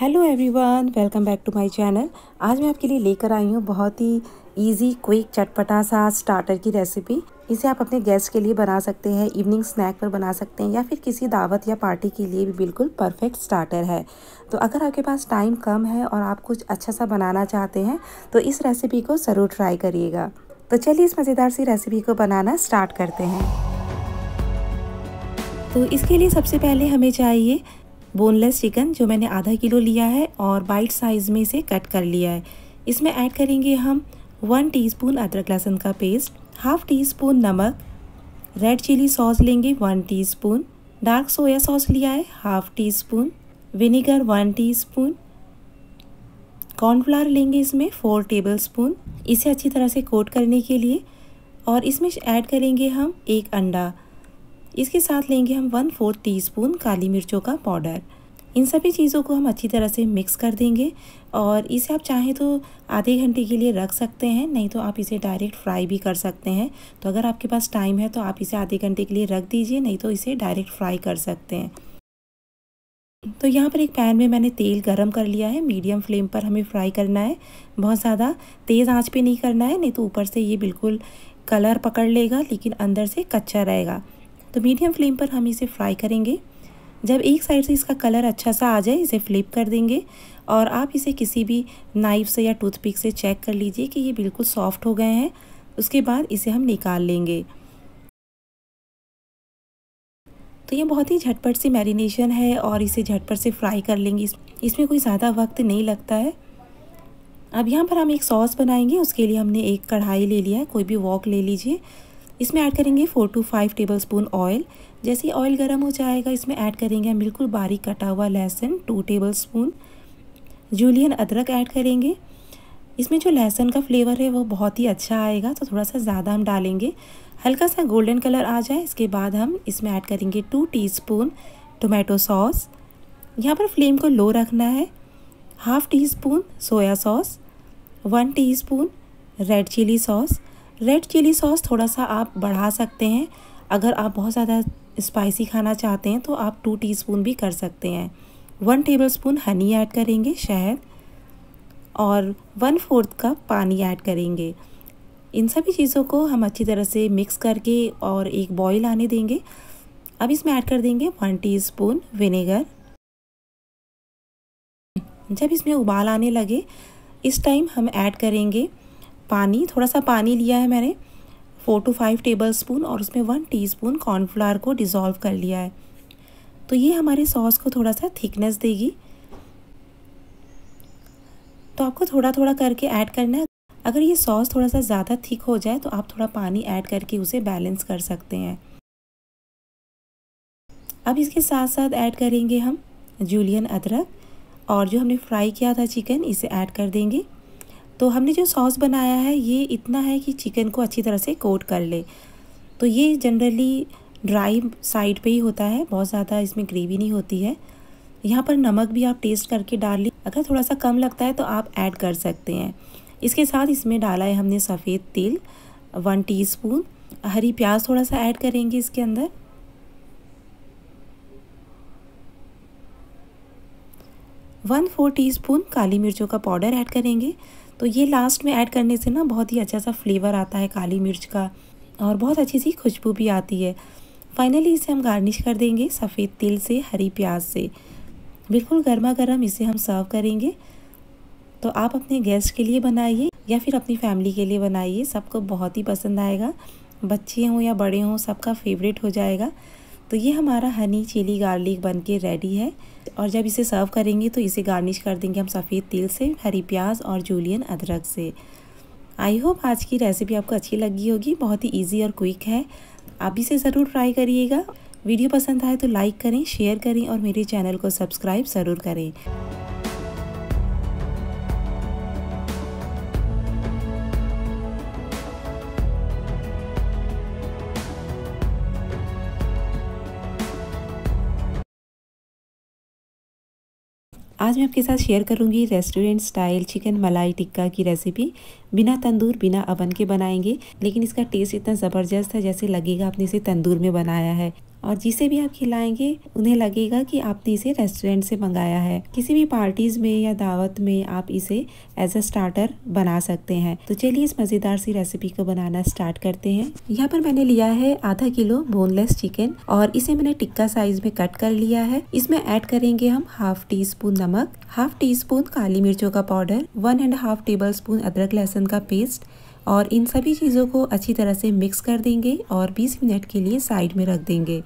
Hello everyone welcome back to my channel आज मैं आपके लिए लेकर आई हूँ बहुत ही इजी क्विक चटपटा सा स्टार्टर की रेसिपी इसे आप अपने गेस्ट के लिए बना सकते हैं इवनिंग स्नैक पर बना सकते हैं या फिर किसी दावत या पार्टी के लिए भी बिल्कुल परफेक्ट स्टार्टर है तो अगर आपके पास टाइम कम है और आप कुछ अच्छा सा बनाना चाहते हैं तो इस रेसिपी को ज़रूर ट्राई करिएगा तो चलिए इस मज़ेदार सी रेसिपी को बनाना स्टार्ट करते हैं तो इसके लिए सबसे पहले हमें चाहिए बोनलेस चिकन जो मैंने आधा किलो लिया है और बाइट साइज़ में इसे कट कर लिया है इसमें ऐड करेंगे हम वन टीस्पून अदरक लहसुन का पेस्ट हाफ़ टी स्पून नमक रेड चिली सॉस लेंगे one teaspoon dark soya sauce लिया है half teaspoon vinegar one teaspoon cornflour लेंगे इसमें फ़ोर टेबल स्पून इसे अच्छी तरह से कोट करने के लिए और इसमें ऐड करेंगे हम एक अंडा इसके साथ लेंगे हम वन फोर्थ टी स्पून काली मिर्चों का पाउडर इन सभी चीज़ों को हम अच्छी तरह से मिक्स कर देंगे और इसे आप चाहें तो आधे घंटे के लिए रख सकते हैं नहीं तो आप इसे डायरेक्ट फ्राई भी कर सकते हैं तो अगर आपके पास टाइम है तो आप इसे आधे घंटे के लिए रख दीजिए नहीं तो इसे डायरेक्ट फ्राई कर सकते हैं तो यहाँ पर एक पैन में मैंने तेल गरम कर लिया है मीडियम फ्लेम पर हमें फ्राई करना है बहुत ज़्यादा तेज़ आँच पर नहीं करना है नहीं तो ऊपर से ये बिल्कुल कलर पकड़ लेगा लेकिन अंदर से कच्चा रहेगा तो मीडियम फ्लेम पर हम इसे फ्राई करेंगे जब एक साइड से इसका कलर अच्छा सा आ जाए इसे फ्लिप कर देंगे और आप इसे किसी भी नाइफ से या टूथपिक से चेक कर लीजिए कि ये बिल्कुल सॉफ्ट हो गए हैं उसके बाद इसे हम निकाल लेंगे तो ये बहुत ही झटपट सी मैरिनेशन है और इसे झटपट से फ्राई कर लेंगे इस, इसमें कोई ज़्यादा वक्त नहीं लगता है अब यहाँ पर हम एक सॉस बनाएंगे उसके लिए हमने एक कढ़ाई ले लिया है कोई भी वॉक ले लीजिए इसमें ऐड करेंगे four to five tablespoon oil जैसे ही ऑयल गर्म हो जाएगा इसमें ऐड करेंगे हम बिल्कुल बारीक कटा हुआ लहसुन टू टेबल स्पून जूलियन अदरक ऐड करेंगे इसमें जो लहसुन का फ्लेवर है वो बहुत ही अच्छा आएगा तो थोड़ा सा ज़्यादा हम डालेंगे हल्का सा गोल्डन कलर आ जाए इसके बाद हम इसमें ऐड करेंगे टू स्पून टोमेटो सॉस यहाँ पर फ्लेम को लो रखना है half teaspoon soya sauce one spoon red chilli sauce red chilli sauce थोड़ा सा आप बढ़ा सकते हैं अगर आप बहुत ज़्यादा स्पाइसी खाना चाहते हैं तो आप टू टीस्पून भी कर सकते हैं वन टेबलस्पून हनी ऐड करेंगे शहद और वन फोर्थ कप पानी ऐड करेंगे इन सभी चीज़ों को हम अच्छी तरह से मिक्स करके और एक बॉईल आने देंगे अब इसमें ऐड कर देंगे वन टीस्पून विनेगर जब इसमें उबाल आने लगे इस टाइम हम ऐड करेंगे पानी थोड़ा सा पानी लिया है मैंने four to five tablespoon और उसमें वन टीस्पून कॉर्नफ्लावर को डिज़ोल्व कर लिया है तो ये हमारे सॉस को थोड़ा सा थिकनेस देगी तो आपको थोड़ा थोड़ा करके ऐड करना है अगर ये सॉस थोड़ा सा ज़्यादा थिक हो जाए तो आप थोड़ा पानी ऐड करके उसे बैलेंस कर सकते हैं अब इसके साथ साथ ऐड करेंगे हम जूलियन अदरक और जो हमने फ्राई किया था चिकन इसे ऐड कर देंगे तो हमने जो सॉस बनाया है ये इतना है कि चिकन को अच्छी तरह से कोट कर ले तो ये जनरली ड्राई साइड पे ही होता है बहुत ज़्यादा इसमें ग्रेवी नहीं होती है यहाँ पर नमक भी आप टेस्ट करके डाल लें अगर थोड़ा सा कम लगता है तो आप ऐड कर सकते हैं इसके साथ इसमें डाला है हमने सफ़ेद तिल वन टी हरी प्याज थोड़ा सा ऐड करेंगे इसके अंदर वन फोर टीस्पून काली मिर्चों का पाउडर ऐड करेंगे तो ये लास्ट में ऐड करने से ना बहुत ही अच्छा सा फ्लेवर आता है काली मिर्च का और बहुत अच्छी सी खुशबू भी आती है फाइनली इसे हम गार्निश कर देंगे सफ़ेद तिल से हरी प्याज से बिल्कुल गर्मा गर्म इसे हम सर्व करेंगे तो आप अपने गेस्ट के लिए बनाइए या फिर अपनी फैमिली के लिए बनाइए सबको बहुत ही पसंद आएगा बच्चे हों या बड़े हों सबका फेवरेट हो जाएगा तो ये हमारा हनी चिली गार्लिक बन के रेडी है और जब इसे सर्व करेंगे तो इसे गार्निश कर देंगे हम सफ़ेद तिल से हरी प्याज और जूलियन अदरक से आई होप आज की रेसिपी आपको अच्छी लगी होगी बहुत ही ईजी और क्विक है आप इसे ज़रूर ट्राई करिएगा वीडियो पसंद आए तो लाइक करें शेयर करें और मेरे चैनल को सब्सक्राइब ज़रूर करें आज मैं आपके साथ शेयर करूंगी रेस्टोरेंट स्टाइल चिकन मलाई टिक्का की रेसिपी बिना तंदूर बिना अवन के बनाएंगे लेकिन इसका टेस्ट इतना ज़बरदस्त है जैसे लगेगा आपने इसे तंदूर में बनाया है और जिसे भी आप खिलाएंगे उन्हें लगेगा कि आपने इसे रेस्टोरेंट से मंगाया है किसी भी पार्टीज में या दावत में आप इसे एज अ स्टार्टर बना सकते हैं तो चलिए इस मज़ेदार सी रेसिपी को बनाना स्टार्ट करते हैं यहाँ पर मैंने लिया है आधा किलो बोनलेस चिकन और इसे मैंने टिक्का साइज में कट कर लिया है इसमें ऐड करेंगे हम हाफ टी स्पून नमक हाफ टी स्पून काली मिर्चों का powder one and half tablespoon अदरक लहसुन का पेस्ट और इन सभी चीज़ों को अच्छी तरह से मिक्स कर देंगे और 20 मिनट के लिए साइड में रख देंगे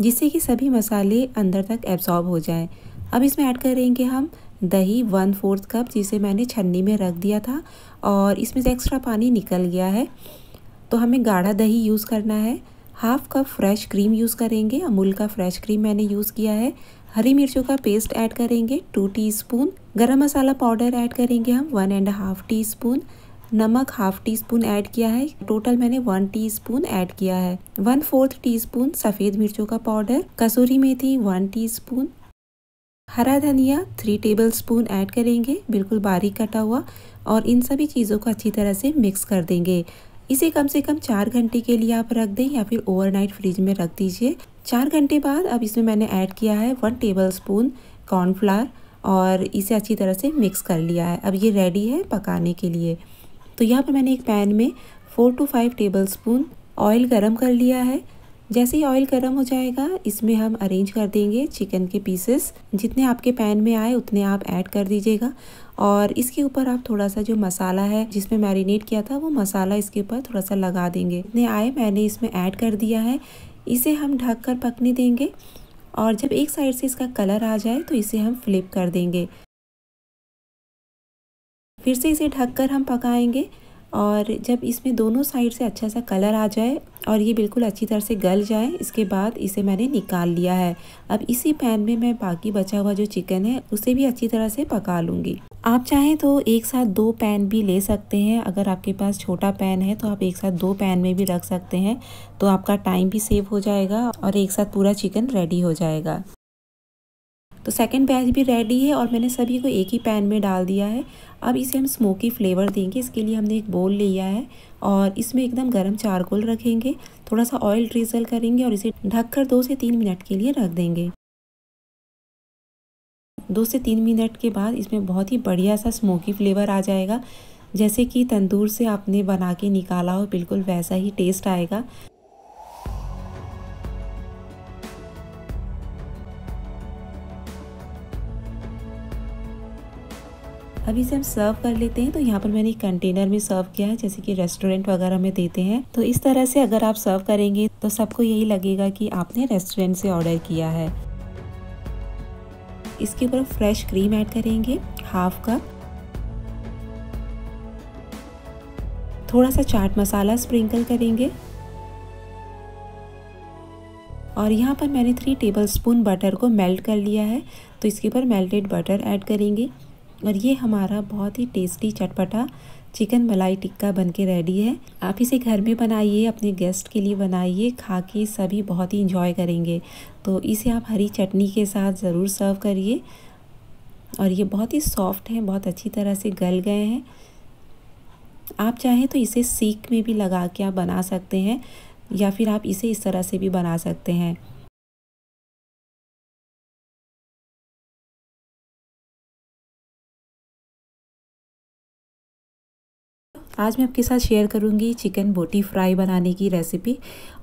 जिससे कि सभी मसाले अंदर तक एब्जॉर्ब हो जाएं। अब इसमें ऐड करेंगे हम दही वन फोर्थ कप जिसे मैंने छन्नी में रख दिया था और इसमें से एक्स्ट्रा पानी निकल गया है तो हमें गाढ़ा दही यूज़ करना है half cup fresh cream use करेंगे अमूल का फ्रेश क्रीम मैंने यूज़ किया है हरी मिर्चों का पेस्ट ऐड करेंगे टू टीस्पून गरम मसाला पाउडर ऐड करेंगे हम one and half teaspoon नमक हाफ टी स्पून ऐड किया है टोटल मैंने वन टी स्पून ऐड किया है वन फोर्थ टी स्पून सफ़ेद मिर्चों का पाउडर कसूरी मेथी वन टी स्पून हरा धनिया थ्री टेबल स्पून ऐड करेंगे बिल्कुल बारीक कटा हुआ और इन सभी चीज़ों को अच्छी तरह से मिक्स कर देंगे इसे कम से कम चार घंटे के लिए आप रख दें या फिर ओवरनाइट फ्रिज में रख दीजिए चार घंटे बाद अब इसमें मैंने ऐड किया है वन टेबल स्पून कॉर्नफ्लावर और इसे अच्छी तरह से मिक्स कर लिया है अब ये रेडी है पकाने के लिए तो यहाँ पर मैंने एक पैन में four to five tablespoon oil गर्म कर लिया है जैसे ही ऑयल गर्म हो जाएगा इसमें हम अरेंज कर देंगे चिकन के पीसेस जितने आपके पैन में आए उतने आप ऐड कर दीजिएगा और इसके ऊपर आप थोड़ा सा जो मसाला है जिसमें मैरिनेट किया था वो मसाला इसके ऊपर थोड़ा सा लगा देंगे जितने आए मैंने इसमें ऐड कर दिया है इसे हम ढक कर पकने देंगे और जब एक साइड से इसका कलर आ जाए तो इसे हम फ्लिप कर देंगे फिर से इसे ढककर हम पकाएंगे और जब इसमें दोनों साइड से अच्छा सा कलर आ जाए और ये बिल्कुल अच्छी तरह से गल जाए इसके बाद इसे मैंने निकाल लिया है अब इसी पैन में मैं बाकी बचा हुआ जो चिकन है उसे भी अच्छी तरह से पका लूँगी आप चाहें तो एक साथ दो पैन भी ले सकते हैं अगर आपके पास छोटा पैन है तो आप एक साथ दो पैन में भी रख सकते हैं तो आपका टाइम भी सेव हो जाएगा और एक साथ पूरा चिकन रेडी हो जाएगा तो सेकंड बैच भी रेडी है और मैंने सभी को एक ही पैन में डाल दिया है अब इसे हम स्मोकी फ्लेवर देंगे इसके लिए हमने एक बोल लिया है और इसमें एकदम गर्म चारकोल रखेंगे थोड़ा सा ऑयल ड्रिजल करेंगे और इसे ढककर दो से तीन मिनट के लिए रख देंगे दो से तीन मिनट के बाद इसमें बहुत ही बढ़िया सा स्मोकी फ्लेवर आ जाएगा जैसे कि तंदूर से आपने बना के निकाला हो बिल्कुल वैसा ही टेस्ट आएगा अब इसे हम सर्व कर लेते हैं तो यहाँ पर मैंने एक कंटेनर में सर्व किया है जैसे कि रेस्टोरेंट वगैरह में देते हैं तो इस तरह से अगर आप सर्व करेंगे तो सबको यही लगेगा कि आपने रेस्टोरेंट से ऑर्डर किया है इसके ऊपर फ्रेश क्रीम ऐड करेंगे हाफ कप थोड़ा सा चाट मसाला स्प्रिंकल करेंगे और यहाँ पर मैंने थ्री टेबलस्पून बटर को मेल्ट कर लिया है तो इसके ऊपर मेल्टेड बटर ऐड करेंगे और ये हमारा बहुत ही टेस्टी चटपटा चिकन मलाई टिक्का बन के रेडी है आप इसे घर में बनाइए अपने गेस्ट के लिए बनाइए खा के सभी बहुत ही इंजॉय करेंगे तो इसे आप हरी चटनी के साथ ज़रूर सर्व करिए और ये बहुत ही सॉफ्ट हैं बहुत अच्छी तरह से गल गए हैं आप चाहें तो इसे सीख में भी लगा के आप बना सकते हैं या फिर आप इसे इस तरह से भी बना सकते हैं आज मैं आपके साथ शेयर करूंगी चिकन बोटी फ्राई बनाने की रेसिपी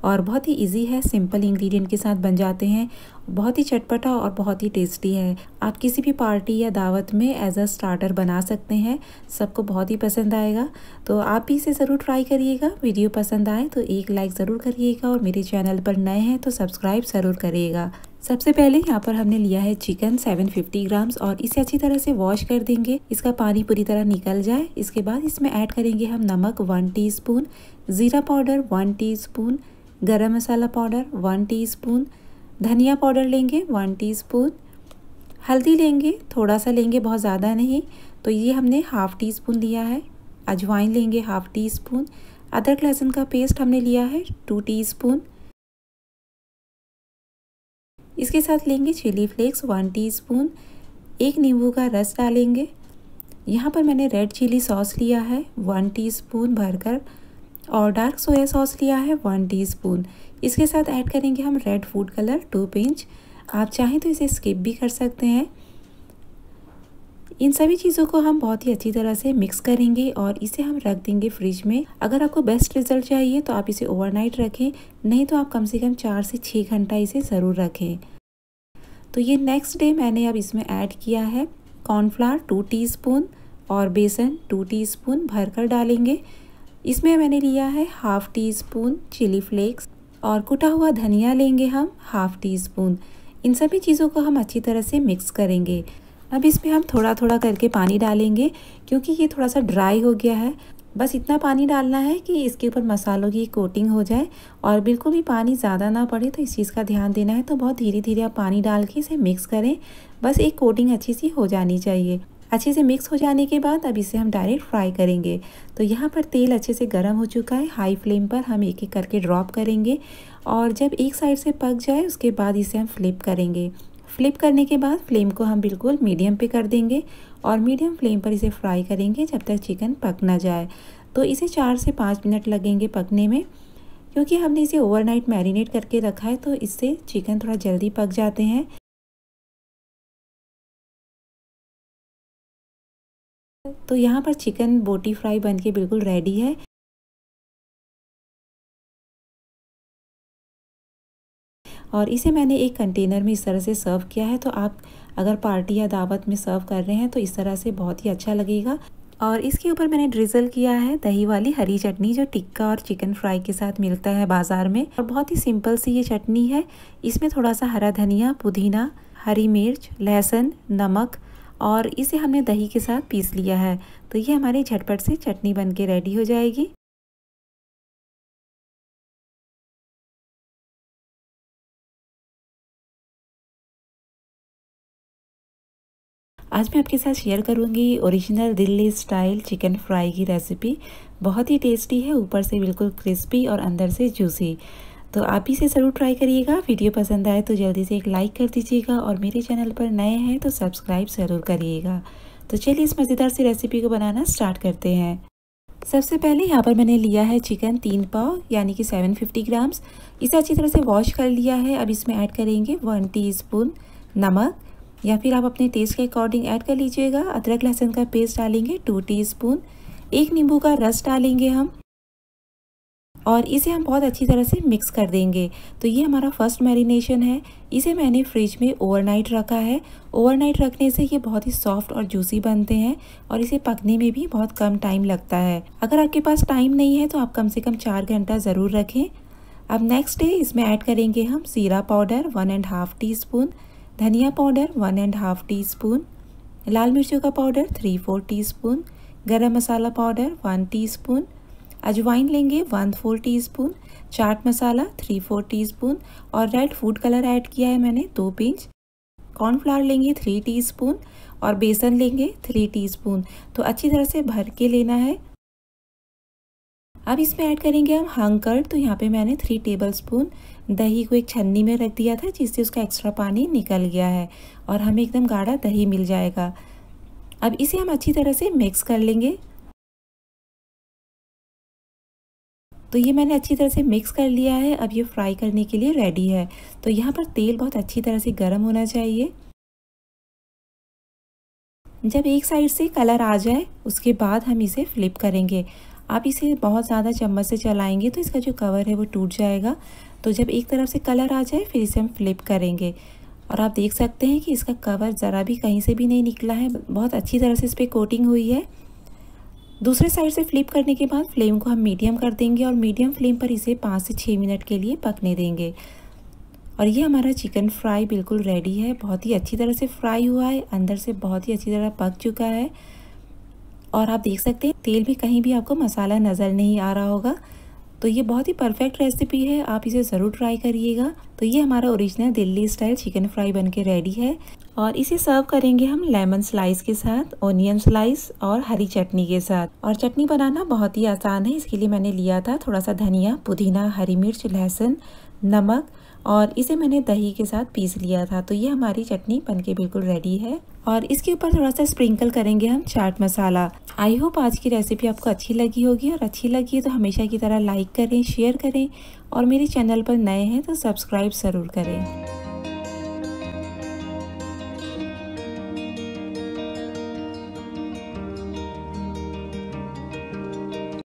और बहुत ही इजी है सिंपल इंग्रेडिएंट के साथ बन जाते हैं बहुत ही चटपटा और बहुत ही टेस्टी है आप किसी भी पार्टी या दावत में एज अ स्टार्टर बना सकते हैं सबको बहुत ही पसंद आएगा तो आप भी इसे ज़रूर ट्राई करिएगा वीडियो पसंद आए तो एक लाइक ज़रूर करिएगा और मेरे चैनल पर नए हैं तो सब्सक्राइब ज़रूर करिएगा सबसे पहले यहाँ पर हमने लिया है चिकन 750 ग्राम्स और इसे अच्छी तरह से वॉश कर देंगे इसका पानी पूरी तरह निकल जाए इसके बाद इसमें ऐड करेंगे हम नमक वन टीस्पून, ज़ीरा पाउडर वन टीस्पून, गरम मसाला पाउडर वन टीस्पून, धनिया पाउडर लेंगे वन टीस्पून, हल्दी लेंगे थोड़ा सा लेंगे बहुत ज़्यादा नहीं तो ये हमने हाफ़ टी स्पून लिया है अजवाइन लेंगे हाफ़ टी स्पून अदरक लहसुन का पेस्ट हमने लिया है टू टी स्पून इसके साथ लेंगे चिली फ्लेक्स वन टीस्पून एक नींबू का रस डालेंगे यहाँ पर मैंने रेड चिली सॉस लिया है वन टीस्पून भरकर और डार्क सोया सॉस लिया है वन टीस्पून इसके साथ ऐड करेंगे हम red food colour two pinch आप चाहें तो इसे स्किप भी कर सकते हैं इन सभी चीज़ों को हम बहुत ही अच्छी तरह से मिक्स करेंगे और इसे हम रख देंगे फ्रिज में अगर आपको बेस्ट रिजल्ट चाहिए तो आप इसे ओवरनाइट रखें नहीं तो आप कम से कम चार से छः घंटा इसे ज़रूर रखें तो ये नेक्स्ट डे मैंने अब इसमें ऐड किया है कॉर्नफ्लावर टू टी और बेसन टू टी भरकर डालेंगे इसमें मैंने लिया है half teaspoon chilli flakes और कुटा हुआ धनिया लेंगे हम हाफ़ टी स्पून इन सभी चीज़ों को हम अच्छी तरह से मिक्स करेंगे अब इसमें हम थोड़ा थोड़ा करके पानी डालेंगे क्योंकि ये थोड़ा सा ड्राई हो गया है बस इतना पानी डालना है कि इसके ऊपर मसालों की कोटिंग हो जाए और बिल्कुल भी पानी ज़्यादा ना पड़े तो इस चीज़ का ध्यान देना है तो बहुत धीरे धीरे आप पानी डाल के इसे मिक्स करें बस एक कोटिंग अच्छी सी हो जानी चाहिए अच्छे से मिक्स हो जाने के बाद अब इसे हम डायरेक्ट फ्राई करेंगे तो यहाँ पर तेल अच्छे से गर्म हो चुका है हाई फ्लेम पर हम एक एक करके ड्रॉप करेंगे और जब एक साइड से पक जाए उसके बाद इसे हम फ्लिप करेंगे फ्लिप करने के बाद फ्लेम को हम बिल्कुल मीडियम पे कर देंगे और मीडियम फ्लेम पर इसे फ्राई करेंगे जब तक चिकन पक ना जाए तो इसे चार से पाँच मिनट लगेंगे पकने में क्योंकि हमने इसे ओवरनाइट मैरिनेट करके रखा है तो इससे चिकन थोड़ा जल्दी पक जाते हैं तो यहाँ पर चिकन बोटी फ्राई बन के बिल्कुल रेडी है और इसे मैंने एक कंटेनर में इस तरह से सर्व किया है तो आप अगर पार्टी या दावत में सर्व कर रहे हैं तो इस तरह से बहुत ही अच्छा लगेगा और इसके ऊपर मैंने ड्रिजल किया है दही वाली हरी चटनी जो टिक्का और चिकन फ्राई के साथ मिलता है बाज़ार में और बहुत ही सिंपल सी ये चटनी है इसमें थोड़ा सा हरा धनिया पुदीना हरी मिर्च लहसुन नमक और इसे हमने दही के साथ पीस लिया है तो ये हमारी झटपट से चटनी बन के रेडी हो जाएगी आज मैं आपके साथ शेयर करूँगी original Delhi style chicken fry की रेसिपी बहुत ही टेस्टी है ऊपर से बिल्कुल क्रिस्पी और अंदर से जूसी तो आप इसे ज़रूर ट्राई करिएगा वीडियो पसंद आए तो जल्दी से एक लाइक कर दीजिएगा और मेरे चैनल पर नए हैं तो सब्सक्राइब ज़रूर करिएगा तो चलिए इस मज़ेदार सी रेसिपी को बनाना स्टार्ट करते हैं सबसे पहले यहाँ पर मैंने लिया है चिकन तीन पाव यानी कि 750 ग्राम्स इसे अच्छी तरह से वॉश कर लिया है अब इसमें ऐड करेंगे वन टीस्पून नमक या फिर आप अपने टेस्ट के अकॉर्डिंग ऐड कर लीजिएगा अदरक लहसुन का पेस्ट डालेंगे टू टीस्पून एक नींबू का रस डालेंगे हम और इसे हम बहुत अच्छी तरह से मिक्स कर देंगे तो ये हमारा फर्स्ट मैरिनेशन है इसे मैंने फ्रिज में ओवरनाइट रखा है ओवरनाइट रखने से ये बहुत ही सॉफ्ट और जूसी बनते हैं और इसे पकने में भी बहुत कम टाइम लगता है अगर आपके पास टाइम नहीं है तो आप कम से कम चार घंटा ज़रूर रखें अब नेक्स्ट डे इसमें ऐड करेंगे हम सीरा powder one and half teaspoon धनिया powder one and half teaspoon लाल मिर्चों का powder three four teaspoon गर्म मसाला पाउडर वन टी स्पून अजवाइन लेंगे वन फोर टी स्पून चाट मसाला थ्री फोर टी स्पून और रेड फूड कलर ऐड किया है मैंने दो पिंच कॉर्नफ्लावर लेंगे थ्री टी स्पून और बेसन लेंगे थ्री टी स्पून तो अच्छी तरह से भर के लेना है अब इसमें ऐड करेंगे हम हंग कर्ड तो यहाँ पे मैंने थ्री टेबल स्पून दही को एक छन्नी में रख दिया था जिससे उसका एक्स्ट्रा पानी निकल गया है और हमें एकदम गाढ़ा दही मिल जाएगा अब इसे हम अच्छी तरह से मिक्स कर लेंगे तो ये मैंने अच्छी तरह से मिक्स कर लिया है अब ये फ्राई करने के लिए रेडी है तो यहाँ पर तेल बहुत अच्छी तरह से गर्म होना चाहिए जब एक साइड से कलर आ जाए उसके बाद हम इसे फ्लिप करेंगे आप इसे बहुत ज़्यादा चम्मच से चलाएंगे तो इसका जो कवर है वो टूट जाएगा तो जब एक तरफ से कलर आ जाए फिर इसे हम फ्लिप करेंगे और आप देख सकते हैं कि इसका कवर ज़रा भी कहीं से भी नहीं निकला है बहुत अच्छी तरह से इस पर कोटिंग हुई है दूसरे साइड से फ्लिप करने के बाद फ्लेम को हम मीडियम कर देंगे और मीडियम फ्लेम पर इसे पाँच से छः मिनट के लिए पकने देंगे और ये हमारा चिकन फ्राई बिल्कुल रेडी है बहुत ही अच्छी तरह से फ्राई हुआ है अंदर से बहुत ही अच्छी तरह पक चुका है और आप देख सकते हैं तेल भी कहीं भी आपको मसाला नज़र नहीं आ रहा होगा तो ये बहुत ही परफेक्ट रेसिपी है आप इसे ज़रूर ट्राई करिएगा तो ये हमारा original Delhi style chicken fry बन के रेडी है और इसे सर्व करेंगे हम लेमन स्लाइस के साथ ओनियन स्लाइस और हरी चटनी के साथ और चटनी बनाना बहुत ही आसान है इसके लिए मैंने लिया था थोड़ा सा धनिया पुदीना हरी मिर्च लहसुन नमक और इसे मैंने दही के साथ पीस लिया था तो ये हमारी चटनी बनके बिल्कुल रेडी है और इसके ऊपर थोड़ा सा स्प्रिंकल करेंगे हम चाट मसाला आई होप आज की रेसिपी आपको अच्छी लगी होगी और अच्छी लगी है तो हमेशा की तरह लाइक करें शेयर करें और मेरे चैनल पर नए हैं तो सब्सक्राइब ज़रूर करें